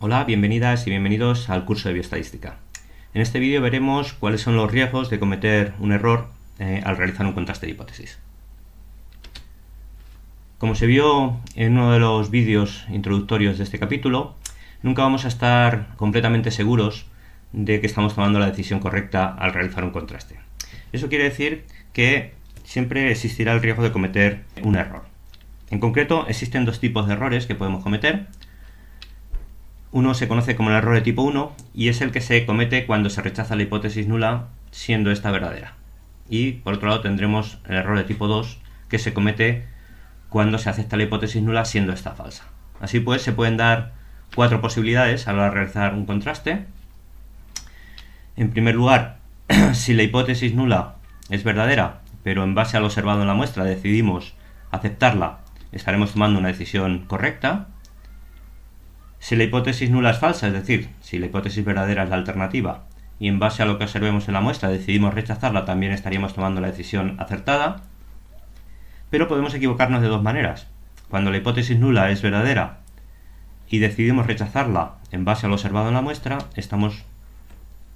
Hola, bienvenidas y bienvenidos al curso de bioestadística. En este vídeo veremos cuáles son los riesgos de cometer un error eh, al realizar un contraste de hipótesis. Como se vio en uno de los vídeos introductorios de este capítulo, nunca vamos a estar completamente seguros de que estamos tomando la decisión correcta al realizar un contraste. Eso quiere decir que siempre existirá el riesgo de cometer un error. En concreto, existen dos tipos de errores que podemos cometer uno se conoce como el error de tipo 1 y es el que se comete cuando se rechaza la hipótesis nula siendo esta verdadera. Y por otro lado tendremos el error de tipo 2 que se comete cuando se acepta la hipótesis nula siendo esta falsa. Así pues, se pueden dar cuatro posibilidades a la hora de realizar un contraste. En primer lugar, si la hipótesis nula es verdadera, pero en base a lo observado en la muestra decidimos aceptarla, estaremos tomando una decisión correcta. Si la hipótesis nula es falsa, es decir, si la hipótesis verdadera es la alternativa, y en base a lo que observemos en la muestra decidimos rechazarla, también estaríamos tomando la decisión acertada. Pero podemos equivocarnos de dos maneras. Cuando la hipótesis nula es verdadera y decidimos rechazarla en base a lo observado en la muestra, estamos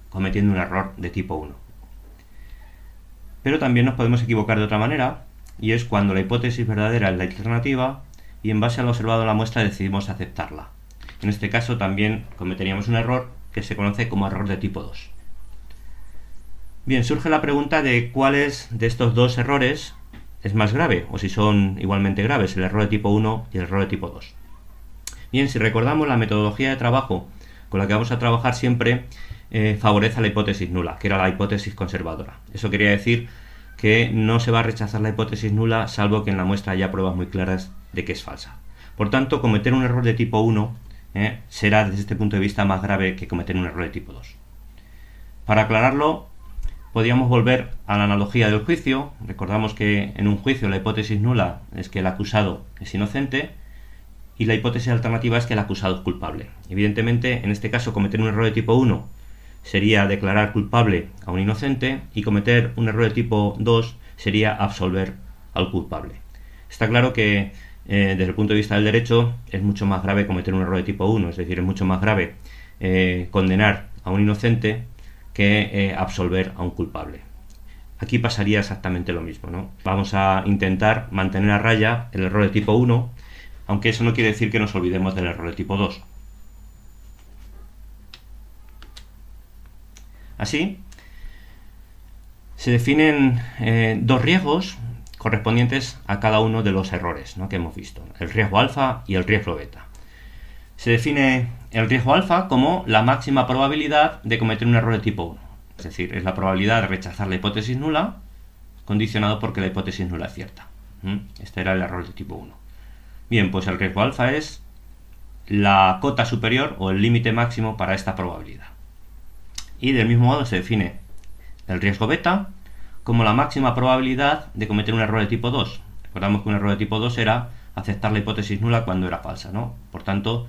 cometiendo un error de tipo 1. Pero también nos podemos equivocar de otra manera, y es cuando la hipótesis verdadera es la alternativa y en base a lo observado en la muestra decidimos aceptarla. En este caso también cometeríamos un error que se conoce como error de tipo 2. Bien, surge la pregunta de cuáles de estos dos errores es más grave o si son igualmente graves, el error de tipo 1 y el error de tipo 2. Bien, si recordamos la metodología de trabajo con la que vamos a trabajar siempre eh, favorece la hipótesis nula, que era la hipótesis conservadora. Eso quería decir que no se va a rechazar la hipótesis nula salvo que en la muestra haya pruebas muy claras de que es falsa. Por tanto, cometer un error de tipo 1 ¿eh? será desde este punto de vista más grave que cometer un error de tipo 2. Para aclararlo, podríamos volver a la analogía del juicio. Recordamos que en un juicio la hipótesis nula es que el acusado es inocente y la hipótesis alternativa es que el acusado es culpable. Evidentemente, en este caso, cometer un error de tipo 1 sería declarar culpable a un inocente y cometer un error de tipo 2 sería absolver al culpable. Está claro que eh, desde el punto de vista del derecho, es mucho más grave cometer un error de tipo 1, es decir, es mucho más grave eh, condenar a un inocente que eh, absolver a un culpable. Aquí pasaría exactamente lo mismo. Vamos a intentar mantener a raya el error de tipo 1, aunque eso no quiere decir que nos olvidemos del error de tipo 2. Así, se definen dos riesgos correspondientes a cada uno de los errores ¿no? que hemos visto, el riesgo alfa y el riesgo beta. Se define el riesgo alfa como la máxima probabilidad de cometer un error de tipo 1, es decir, es la probabilidad de rechazar la hipótesis nula condicionado porque la hipótesis nula es cierta. Este era el error de tipo 1. Bien, pues el riesgo alfa es la cota superior o el límite máximo para esta probabilidad. Y del mismo modo se define el riesgo beta como la máxima probabilidad de cometer un error de tipo 2. Recordamos que un error de tipo 2 era aceptar la hipótesis nula cuando era falsa, ¿no? Por tanto,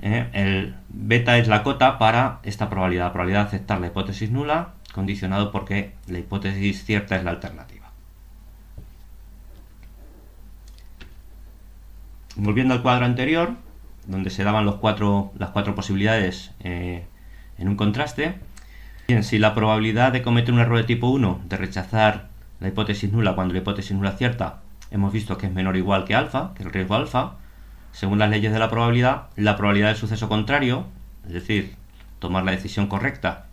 eh, el beta es la cota para esta probabilidad, la probabilidad de aceptar la hipótesis nula, condicionado porque la hipótesis cierta es la alternativa. Volviendo al cuadro anterior, donde se daban los cuatro, las cuatro posibilidades eh, en un contraste, Bien, si la probabilidad de cometer un error de tipo 1, de rechazar la hipótesis nula cuando la hipótesis nula es cierta, hemos visto que es menor o igual que alfa, que el riesgo alfa, según las leyes de la probabilidad, la probabilidad del suceso contrario, es decir, tomar la decisión correcta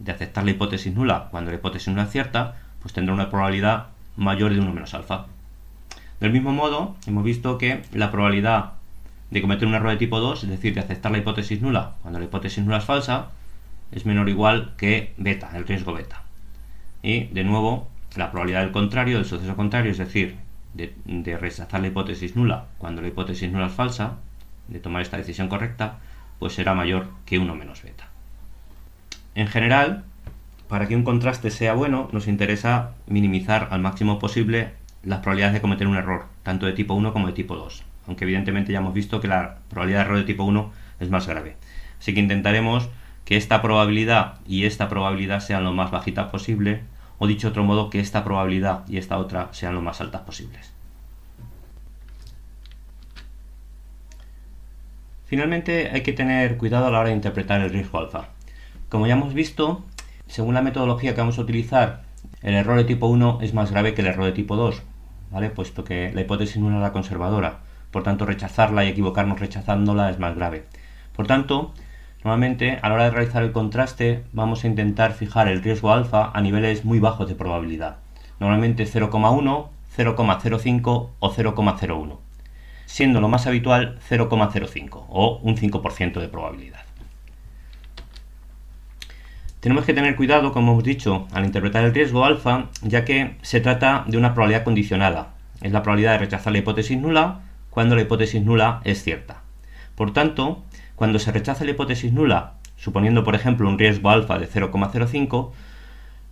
de aceptar la hipótesis nula cuando la hipótesis nula es cierta, pues tendrá una probabilidad mayor de 1 menos alfa. Del mismo modo, hemos visto que la probabilidad de cometer un error de tipo 2, es decir, de aceptar la hipótesis nula cuando la hipótesis nula es falsa, es menor o igual que beta, el riesgo beta. Y de nuevo, la probabilidad del contrario, del suceso contrario, es decir, de, rechazar la hipótesis nula cuando la hipótesis nula es falsa, de tomar esta decisión correcta, pues será mayor que 1 menos beta. En general, para que un contraste sea bueno, nos interesa minimizar al máximo posible las probabilidades de cometer un error, tanto de tipo 1 como de tipo 2, aunque evidentemente ya hemos visto que la probabilidad de error de tipo 1 es más grave. Así que intentaremos que esta probabilidad y esta probabilidad sean lo más bajitas posible, o dicho otro modo, que esta probabilidad y esta otra sean lo más altas posibles. Finalmente, hay que tener cuidado a la hora de interpretar el riesgo alfa. Como ya hemos visto, según la metodología que vamos a utilizar, el error de tipo 1 es más grave que el error de tipo 2, ¿vale? puesto que la hipótesis no era conservadora. Por tanto, rechazarla y equivocarnos rechazándola es más grave. Por tanto, Normalmente, a la hora de realizar el contraste, vamos a intentar fijar el riesgo alfa a niveles muy bajos de probabilidad, normalmente 0,1, 0,05 o 0,01, siendo lo más habitual 0,05 o un 5% de probabilidad. Tenemos que tener cuidado, como hemos dicho, al interpretar el riesgo alfa, ya que se trata de una probabilidad condicionada. Es la probabilidad de rechazar la hipótesis nula cuando la hipótesis nula es cierta. Por tanto, cuando se rechaza la hipótesis nula, suponiendo por ejemplo un riesgo alfa de 0,05,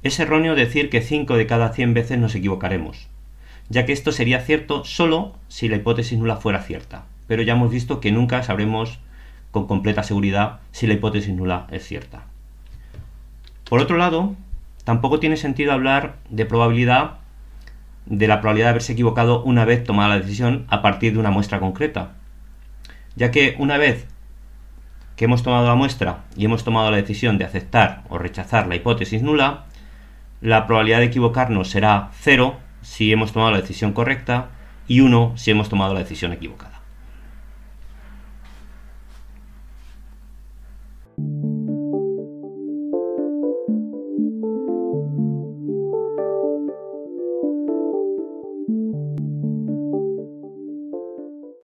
es erróneo decir que 5 de cada 100 veces nos equivocaremos, ya que esto sería cierto solo si la hipótesis nula fuera cierta, pero ya hemos visto que nunca sabremos con completa seguridad si la hipótesis nula es cierta. Por otro lado, tampoco tiene sentido hablar de probabilidad de la probabilidad de haberse equivocado una vez tomada la decisión a partir de una muestra concreta, ya que una vez que hemos tomado la muestra y hemos tomado la decisión de aceptar o rechazar la hipótesis nula, la probabilidad de equivocarnos será 0 si hemos tomado la decisión correcta y 1 si hemos tomado la decisión equivocada.